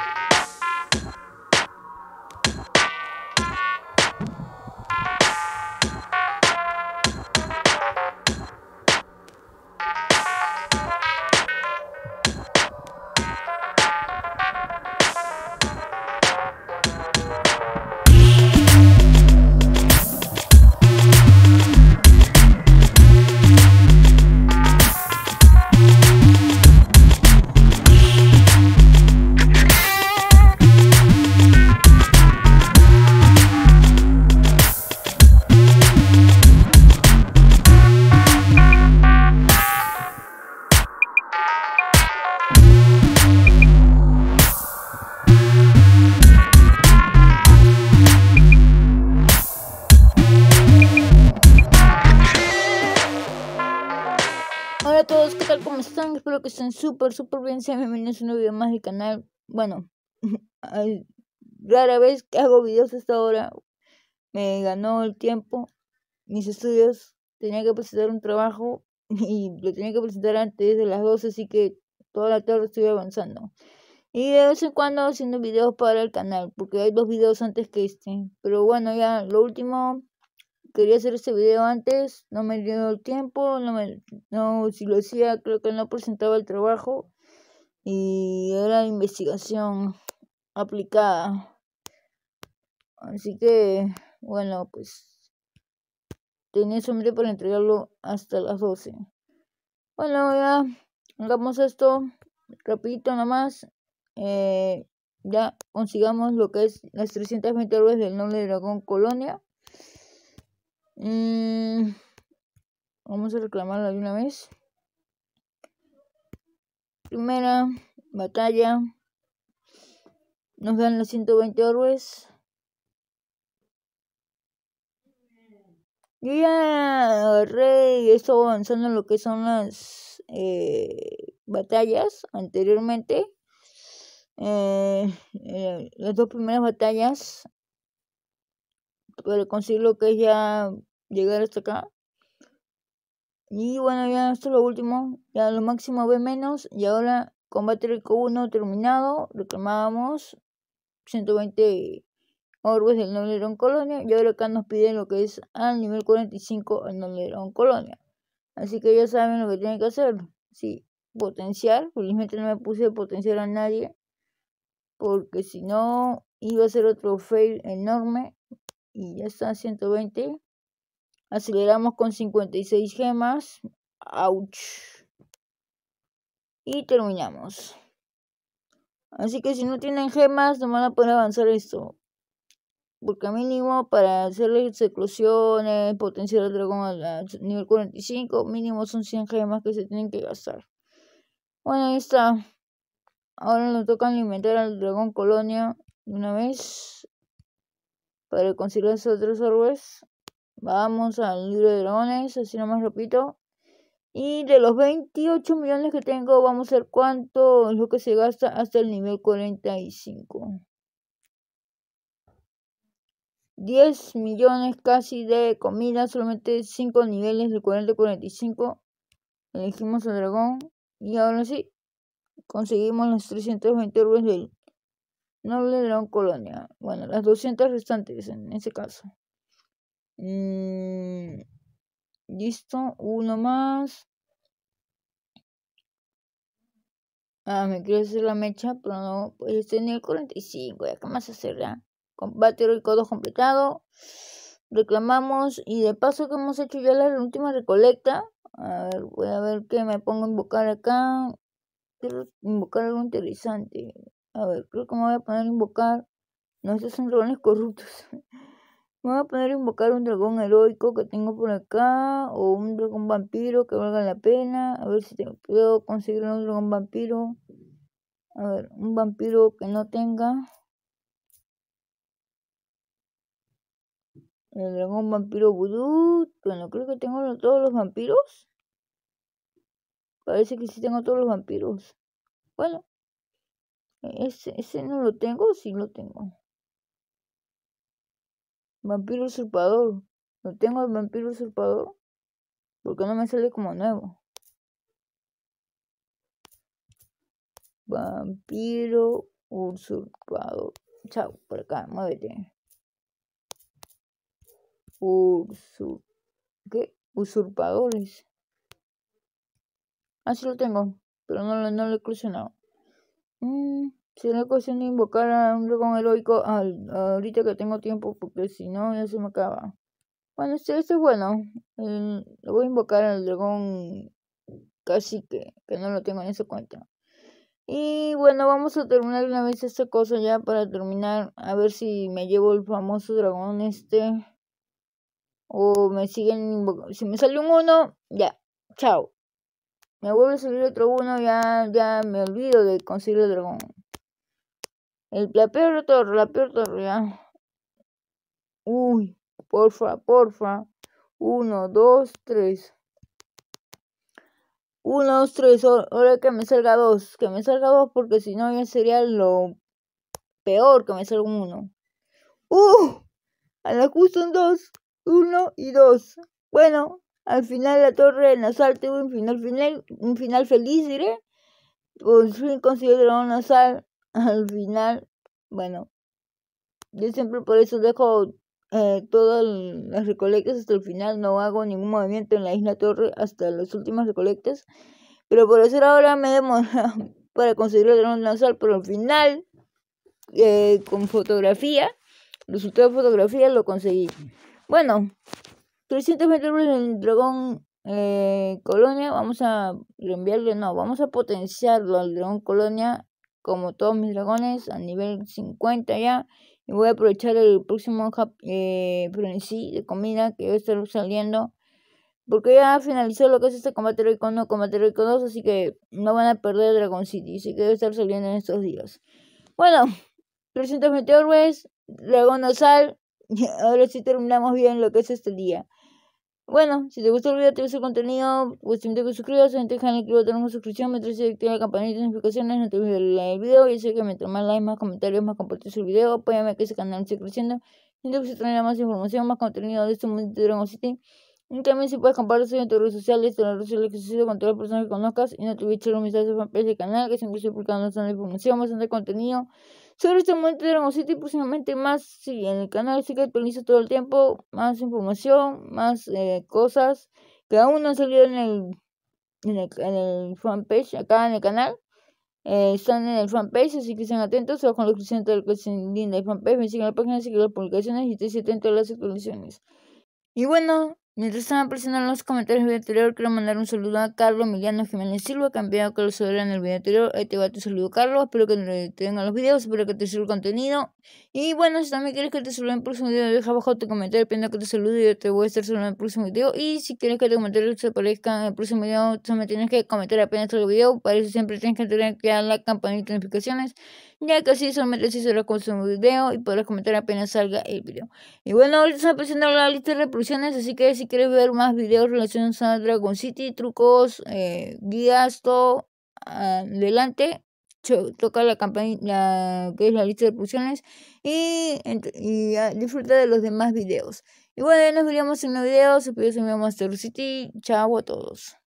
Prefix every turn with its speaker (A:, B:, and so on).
A: you ¿Cómo están? Espero que estén súper, súper bien. Sean bienvenidos a un nuevo video más del canal. Bueno, rara vez que hago videos hasta ahora. Me ganó el tiempo, mis estudios. Tenía que presentar un trabajo y lo tenía que presentar antes de las 12, así que toda la tarde estoy avanzando. Y de vez en cuando haciendo videos para el canal, porque hay dos videos antes que este. Pero bueno, ya lo último quería hacer este video antes, no me dio el tiempo, no, no si lo hacía creo que no presentaba el trabajo y era investigación aplicada. Así que, bueno, pues tenía medio para entregarlo hasta las 12. Bueno, ya hagamos esto rapidito nomás. más. Eh, ya consigamos lo que es las 320 horas del noble dragón colonia. Mm, vamos a reclamarla de una vez. Primera batalla. Nos dan los 120 orbes. Yo ya agarré y avanzando en lo que son las eh, batallas anteriormente. Eh, eh, las dos primeras batallas para conseguir lo que ya llegar hasta acá. Y bueno, ya esto es lo último. Ya lo máximo ve menos. Y ahora combate rico 1 terminado. reclamamos 120 orbes del Noblerón Colonia. Y ahora acá nos piden lo que es al nivel 45 el Noblerón Colonia. Así que ya saben lo que tienen que hacer. Sí, potenciar. Felizmente no me puse a potenciar a nadie. Porque si no, iba a ser otro fail enorme. Y ya está, 120 aceleramos con 56 gemas. Ouch. Y terminamos. Así que si no tienen gemas, no van a poder avanzar esto. Porque mínimo para hacerle seclusiones, potenciar al dragón a nivel 45, mínimo son 100 gemas que se tienen que gastar. Bueno, ahí está. Ahora nos toca alimentar al dragón colonia de una vez. Para conseguir esos tres orbes. Vamos al libro de drones, así nomás repito. Y de los 28 millones que tengo, vamos a ver cuánto es lo que se gasta hasta el nivel 45. 10 millones casi de comida, solamente 5 niveles del 40 45. Elegimos el dragón y ahora sí, conseguimos los 320 euros del noble dragón colonia. Bueno, las 200 restantes en ese caso. Mm, listo, uno más. Ah, me quiero hacer la mecha, pero no. Pues estoy en el 45, ya que más ya Combate el codo completado. Reclamamos. Y de paso que hemos hecho ya la última recolecta. A ver, voy a ver qué me pongo a invocar acá. Quiero invocar algo interesante. A ver, creo que me voy a poner a invocar. No, estos son dragones corruptos. voy a poder invocar un dragón heroico que tengo por acá. O un dragón vampiro que valga la pena. A ver si puedo conseguir un dragón vampiro. A ver, un vampiro que no tenga. El dragón vampiro vudú. Bueno, creo que tengo todos los vampiros. Parece que sí tengo todos los vampiros. Bueno. E-, ese, ese no lo tengo, sí lo tengo. Vampiro usurpador. ¿No tengo el vampiro usurpador? ¿Por qué no me sale como nuevo? Vampiro usurpador. Chao, por acá, muévete. Usur... ¿Qué? Usurpadores. Así lo tengo, pero no, no lo he coleccionado. Mmm... Sería cuestión de invocar a un dragón heroico ahorita que tengo tiempo, porque si no ya se me acaba. Bueno, este, es bueno. lo voy a invocar al dragón Casi que no lo tengo en ese cuenta. Y bueno, vamos a terminar una vez esta cosa ya para terminar. A ver si me llevo el famoso dragón este. O me siguen invocando. Si me sale un uno, ya. Chao. Me vuelve a salir otro uno, ya, ya me olvido de conseguir el dragón. El, la peor torre, la peor torre. Uy, porfa, porfa. Uno, dos, tres. Uno, dos, tres. Ahora que me salga dos. Que me salga dos porque si no ya sería lo peor que me salga uno. ¡Uh! A la justo un dos. Uno y dos. Bueno, al final la torre de Nazar tuvo un final, final, un final feliz, diré. Por fin consiguió el dragón Nazar al final, bueno, yo siempre por eso dejo eh, todas las recolectas hasta el final, no hago ningún movimiento en la isla torre hasta las últimas recolectas, pero por eso ahora me demora para conseguir el dron lanzar... pero al final, eh, con fotografía, resultado de fotografía lo conseguí. Bueno, 300 metros del dragón eh, colonia, vamos a reenviarle, no, vamos a potenciarlo al dragón colonia como todos mis dragones a nivel 50 ya. Y voy a aprovechar el próximo eh, de comida que va a estar saliendo. Porque ya finalizó lo que es este combate heroico 1, combate heroico 2, así que no van a perder Dragon City. Así que a estar saliendo en estos días. Bueno, 320 pues, Dragon Dragón nasal Ahora sí terminamos bien lo que es este día. Bueno, si te gustó el video, te gustó el contenido, pues te invito a suscribas, te dejan el club tenemos una suscripción, mientras se activa la campanita de notificaciones, no te olvides de like el video, y sé que mientras más like, más comentarios, más compartir el video, apóyame a que ese canal esté creciendo, y te se traerá más información, más contenido de este mundo de Dragon City, y también si puedes compartirlo en tus redes sociales, en las redes sociales que sucede con todas las personas que conozcas, y no te olvides de echar un mensaje a fanpage canal, que siempre estoy publicando bastante información, bastante contenido, sobre este momento de Dragon City y próximamente más. Sí, en el canal sí que actualizo todo el tiempo, más información, más eh, cosas que aún no han salido en el, en el, en el fanpage, acá en el canal. Eh, están en el fanpage, así que estén atentos. Abajo con la descripción de la linda el fanpage. Me siguen la página, siguen las publicaciones y estén atentos a las actualizaciones. Y bueno, Mientras están apareciendo los comentarios del video anterior, quiero mandar un saludo a Carlos Emiliano Jiménez Silva, cambiado que lo saludará en el video anterior. Ahí te va tu saludo, Carlos. Espero que te los videos, espero que te sirva el contenido. Y bueno, si también quieres que te saluden en el próximo video, deja abajo tu comentario, pidiendo que te salude y te voy a estar saludando en el próximo video. Y si quieres que tu comentario se aparezca en el próximo video, solo tienes que comentar apenas todo el video. Para eso siempre tienes que tener que dar la campanita de notificaciones, ya que así solamente si se con su video y podrás comentar apenas salga el video. Y bueno, ahorita están presionando la lista de reproducciones, así que si quieres ver más videos relacionados a Dragon City, trucos, eh, guías, todo, adelante. Toca la campaña que es la lista de pulsiones y, ah, disfruta de los demás videos. Y bueno, nos veríamos en un video. Se a Master City. Chao a todos.